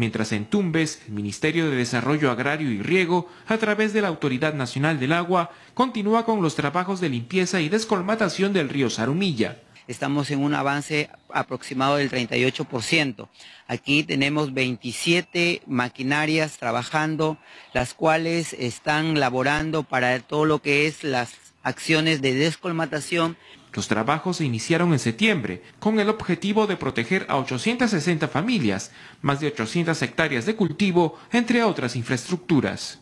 mientras en Tumbes el Ministerio de Desarrollo Agrario y Riego, a través de la Autoridad Nacional del Agua, continúa con los trabajos de limpieza y descolmatación del río Sarumilla. estamos en un avance aproximado del 38%. Aquí tenemos 27 maquinarias trabajando, las cuales están laborando para todo lo que es las acciones de descolmatación los trabajos se iniciaron en septiembre con el objetivo de proteger a 860 familias, más de 800 hectáreas de cultivo, entre otras infraestructuras.